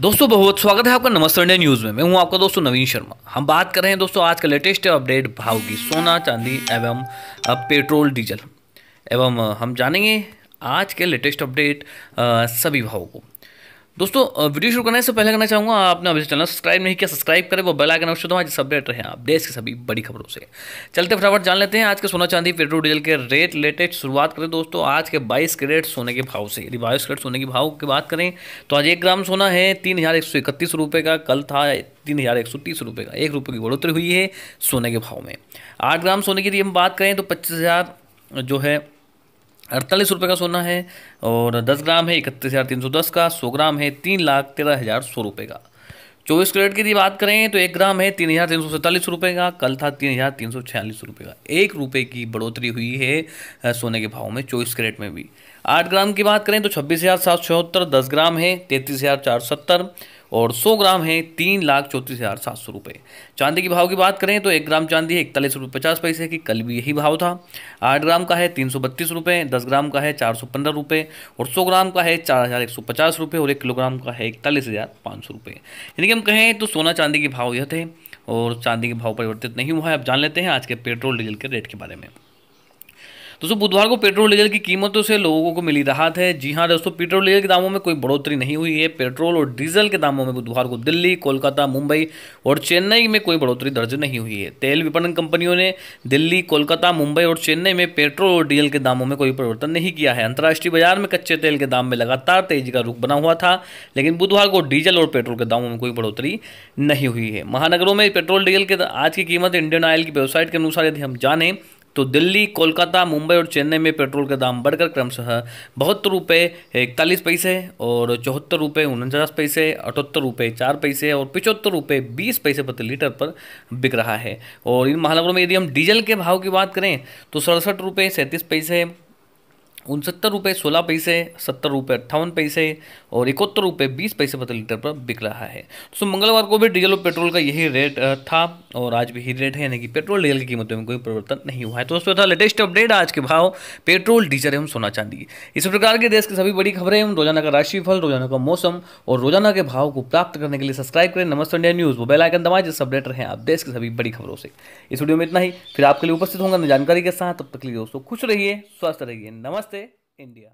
दोस्तों बहुत स्वागत है आपका नमस्ते इंडिया न्यूज़ में मैं हूं आपका दोस्तों नवीन शर्मा हम बात कर रहे हैं दोस्तों आज का लेटेस्ट अपडेट भाव की सोना चांदी एवं पेट्रोल डीजल एवं हम जानेंगे आज के लेटेस्ट अपडेट सभी भावों को दोस्तों वीडियो शुरू करने से पहले करना चाहूँगा आपने अभी चैनल सब्सक्राइब नहीं किया सब्सक्राइब करें वो बेल आइकन अवश्य दबाएं अपडेट रहे आप देश की सभी बड़ी खबरों से चलते फटाफट जान लेते हैं आज के सोना चांदी पेट्रोल डीजल के रेट लेटेस्ट शुरुआत करें दोस्तों आज के बाईस कैरेट सोने के भाव से यदि बाईस कैरेट सोने के भाव की बात करें तो आज एक ग्राम सोना है तीन का कल था तीन हज़ार एक सौ तीस रुपये का एक रुपये की बढ़ोतरी हुई है सोने के भाव में आठ ग्राम सोने की यदि हम बात करें तो पच्चीस हज़ार जो है अड़तालीस रुपये का सोना है और दस ग्राम है इकतीस हज़ार तीन सौ दस का सौ ग्राम है तीन लाख तेरह हज़ार सौ रुपये का चौबीस कैरेट की यदि बात करें तो एक ग्राम है तीन हज़ार तीन सौ सैंतालीस रुपये का कल था तीन हज़ार तीन सौ छियालीस रुपये का एक रुपये की बढ़ोतरी हुई है सोने के भाव में चौबीस कैरेट में भी आठ ग्राम की बात करें तो छब्बीस हज़ार सात सौ चौहत्तर दस ग्राम है तैंतीस हज़ार चार सौ सत्तर और 100 ग्राम है तीन लाख चौंतीस हज़ार सात सौ रुपये चांदी के भाव की बात करें तो एक ग्राम चांदी है इकतालीस रुपये पचास पैसे की कल भी यही भाव था आठ ग्राम का है तीन सौ बत्तीस रुपये दस ग्राम का है चार सौ पंद्रह रुपये और सौ ग्राम का है चार हज़ार एक सौ पचास रुपये और एक किलोग्राम का है इकतालीस हज़ार पाँच सौ रुपये यानी कि हम कहें तो सोना चांदी के भाव यह थे और चांदी के भाव परिवर्तित नहीं हुआ है अब जान लेते हैं आज के पेट्रोल डीजल के रेट के बारे में तो दोस्तों बुधवार को पेट्रोल डीजल की कीमतों से लोगों को मिली राहत है जी हाँ दोस्तों पेट्रोल डीजल के दामों में कोई बढ़ोतरी नहीं हुई है पेट्रोल और डीजल के दामों में बुधवार को दिल्ली कोलकाता मुंबई और चेन्नई में कोई बढ़ोतरी दर्ज नहीं हुई है तेल विपणन कंपनियों ने दिल्ली कोलकाता मुंबई और चेन्नई में पेट्रोल और डीजल के दामों में कोई परिवर्तन नहीं किया है अंतर्राष्ट्रीय बाजार में कच्चे तेल के दाम में लगातार तेजी का रुख बना हुआ था लेकिन बुधवार को डीजल और पेट्रोल के दामों में कोई बढ़ोतरी नहीं हुई है महानगरों में पेट्रोल डीजल के आज की कीमत इंडियन ऑयल की वेबसाइट के अनुसार यदि हम जानें तो दिल्ली कोलकाता मुंबई और चेन्नई में पेट्रोल के दाम बढ़कर क्रमशः बहत्तर रुपये इकतालीस पैसे और चौहत्तर रुपये उनचास पैसे अठहत्तर रुपये चार पैसे और पिचहत्तर रुपये बीस पैसे प्रति लीटर पर बिक रहा है और इन महानगरों में यदि हम डीजल के भाव की बात करें तो सड़सठ रुपये सैंतीस पैसे उनसत्तर रुपये सोलह पैसे सत्तर रुपये अट्ठावन पैसे और इकहत्तर रुपये बीस पैसे प्रति लीटर पर बिक रहा है तो मंगलवार को भी डीजल और पेट्रोल का यही रेट था और आज भी यही रेट है यानी कि पेट्रोल डीजल की कीमतों में कोई परिवर्तन नहीं हुआ है तो दोस्तों था लेटेस्ट अपडेट आज के भाव पेट्रोल डीजल एवं सोना चांदी इस प्रकार के देश की सभी बड़ी खबरें एवं रोजाना का राशिफल रोजाना का मौसम और रोजाना के भाव को प्राप्त करने के लिए सब्सक्राइब करें नमस्ते इंडिया न्यूज़ वो बेल आइकन दबाएं जिससे अपडेट रहें आप देश की सभी बड़ी खबरों से इस वीडियो में इतना ही फिर आपके लिए उपस्थित होंगे जानकारी के साथ तब तक के लिए दोस्तों खुश रहिए स्वस्थ रहिए नमस्ते India.